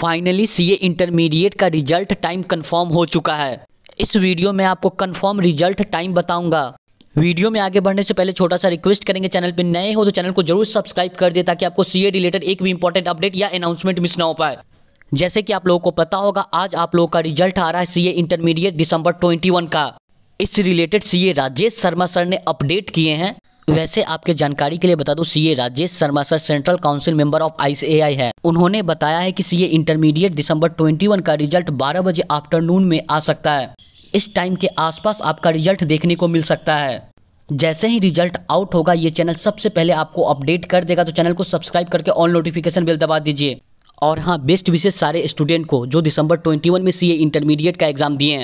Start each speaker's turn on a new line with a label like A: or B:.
A: finally CA intermediate का result time confirm हो चुका है इस वीडियो में आपको कंफर्म रिजल्ट टाइम बताऊंगा वीडियो में आगे बढ़ने से पहले छोटा सा रिक्वेस्ट करेंगे चैनल पर नए हो तो चैनल को जरूर सब्सक्राइब कर दे ताकि आपको सीए रिलेटेड एक भी इंपॉर्टेंट अपडेट या अनाउंसमेंट मिस ना हो पाए जैसे कि आप लोगों को पता होगा आज आप लोगों का रिजल्ट आ रहा है सीए इंटरमीडिएट दिसंबर 21 का इस related CA Rajesh Sharma sir ने अपडेट किए हैं वैसे आपके जानकारी के लिए बता दूं CA Rajesh Sharma sir central council member of ICAI है उन्होंने बताया है कि सीए इंटरमीडिएट दिसंबर 21 का रिजल्ट 12 बजे आफ्टरनून में आ सकता है इस टाइम के आसपास आपका रिजल्ट देखने को मिल सकता है जैसे ही रिजल्ट आउट होगा ये चैनल सबसे पहले आपको अपडेट कर देगा तो चैनल को सब्सक्राइब करके ऑल नोटिफिकेशन बिल दबा दीजिए और हाँ बेस्ट विशेष सारे स्टूडेंट को जो दिसंबर ट्वेंटी में सी इंटरमीडिएट का एग्जाम दिए हैं